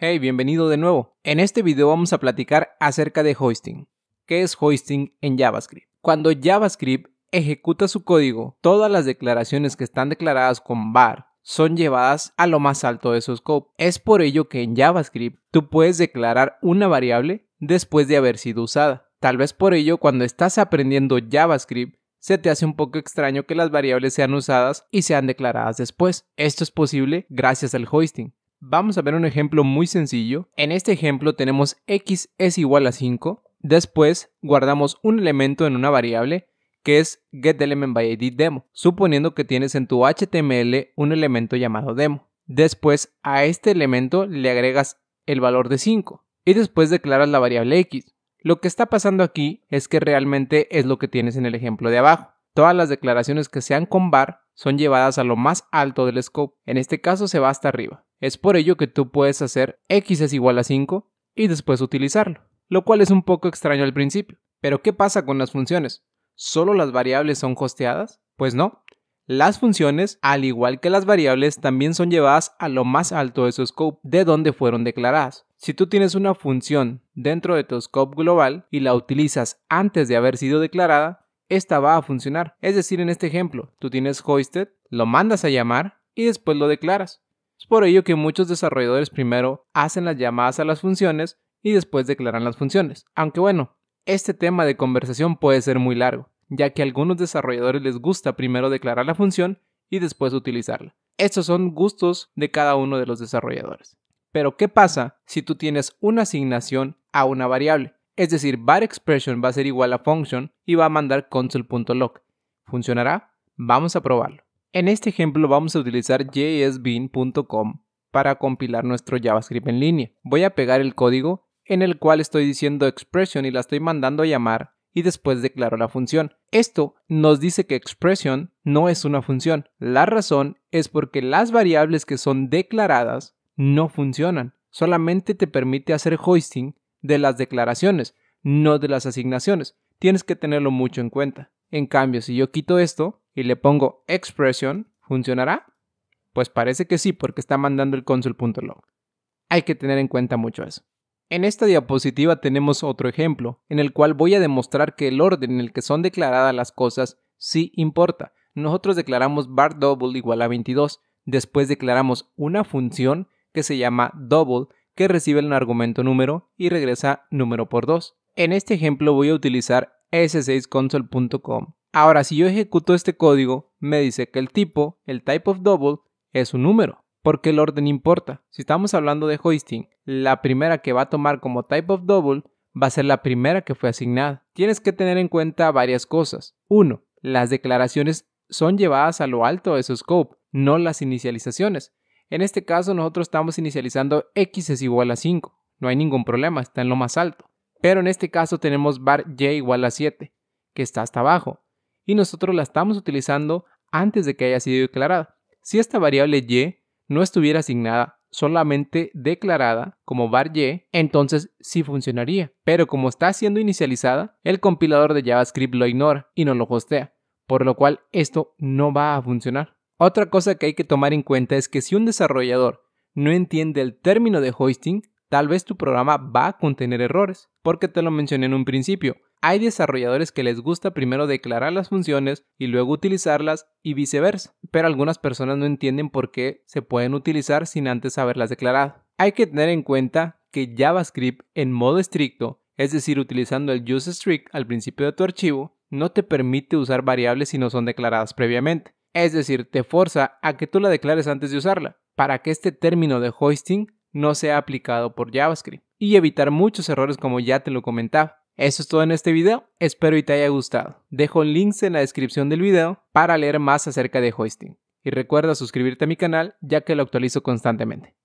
Hey, bienvenido de nuevo. En este video vamos a platicar acerca de hoisting. ¿Qué es hoisting en JavaScript? Cuando JavaScript ejecuta su código, todas las declaraciones que están declaradas con var son llevadas a lo más alto de su scope. Es por ello que en JavaScript tú puedes declarar una variable después de haber sido usada. Tal vez por ello cuando estás aprendiendo JavaScript se te hace un poco extraño que las variables sean usadas y sean declaradas después. Esto es posible gracias al hoisting. Vamos a ver un ejemplo muy sencillo. En este ejemplo tenemos x es igual a 5. Después guardamos un elemento en una variable que es getElementByIdDemo, suponiendo que tienes en tu HTML un elemento llamado demo. Después a este elemento le agregas el valor de 5 y después declaras la variable x. Lo que está pasando aquí es que realmente es lo que tienes en el ejemplo de abajo. Todas las declaraciones que sean con var son llevadas a lo más alto del scope, en este caso se va hasta arriba. Es por ello que tú puedes hacer x es igual a 5 y después utilizarlo, lo cual es un poco extraño al principio. Pero ¿qué pasa con las funciones? ¿Solo las variables son hosteadas? Pues no. Las funciones, al igual que las variables, también son llevadas a lo más alto de su scope, de donde fueron declaradas. Si tú tienes una función dentro de tu scope global y la utilizas antes de haber sido declarada, esta va a funcionar. Es decir, en este ejemplo, tú tienes hoisted, lo mandas a llamar y después lo declaras. Es por ello que muchos desarrolladores primero hacen las llamadas a las funciones y después declaran las funciones. Aunque bueno, este tema de conversación puede ser muy largo, ya que a algunos desarrolladores les gusta primero declarar la función y después utilizarla. Estos son gustos de cada uno de los desarrolladores. Pero ¿qué pasa si tú tienes una asignación a una variable? Es decir, var expression va a ser igual a function y va a mandar console.log. ¿Funcionará? Vamos a probarlo. En este ejemplo vamos a utilizar jsbin.com para compilar nuestro JavaScript en línea. Voy a pegar el código en el cual estoy diciendo expression y la estoy mandando a llamar y después declaro la función. Esto nos dice que expression no es una función. La razón es porque las variables que son declaradas no funcionan. Solamente te permite hacer hoisting de las declaraciones, no de las asignaciones. Tienes que tenerlo mucho en cuenta. En cambio, si yo quito esto, y le pongo expression, ¿funcionará? Pues parece que sí, porque está mandando el console.log. Hay que tener en cuenta mucho eso. En esta diapositiva tenemos otro ejemplo, en el cual voy a demostrar que el orden en el que son declaradas las cosas sí importa. Nosotros declaramos bar double igual a 22, después declaramos una función que se llama double, que recibe el argumento número y regresa número por 2. En este ejemplo voy a utilizar s6console.com Ahora, si yo ejecuto este código, me dice que el tipo, el type of double, es un número, porque el orden importa. Si estamos hablando de hoisting, la primera que va a tomar como type of double va a ser la primera que fue asignada. Tienes que tener en cuenta varias cosas. Uno, Las declaraciones son llevadas a lo alto de su scope, no las inicializaciones. En este caso nosotros estamos inicializando x es igual a 5. No hay ningún problema, está en lo más alto. Pero en este caso tenemos bar y igual a 7, que está hasta abajo y nosotros la estamos utilizando antes de que haya sido declarada. Si esta variable y no estuviera asignada, solamente declarada como var y, entonces sí funcionaría. Pero como está siendo inicializada, el compilador de JavaScript lo ignora y no lo hostea, por lo cual esto no va a funcionar. Otra cosa que hay que tomar en cuenta es que si un desarrollador no entiende el término de hoisting, Tal vez tu programa va a contener errores, porque te lo mencioné en un principio. Hay desarrolladores que les gusta primero declarar las funciones y luego utilizarlas y viceversa, pero algunas personas no entienden por qué se pueden utilizar sin antes haberlas declarado. Hay que tener en cuenta que JavaScript en modo estricto, es decir, utilizando el useStrict al principio de tu archivo, no te permite usar variables si no son declaradas previamente. Es decir, te forza a que tú la declares antes de usarla. Para que este término de hoisting no sea aplicado por JavaScript y evitar muchos errores como ya te lo comentaba. Eso es todo en este video, espero y te haya gustado. Dejo links en la descripción del video para leer más acerca de hosting. Y recuerda suscribirte a mi canal ya que lo actualizo constantemente.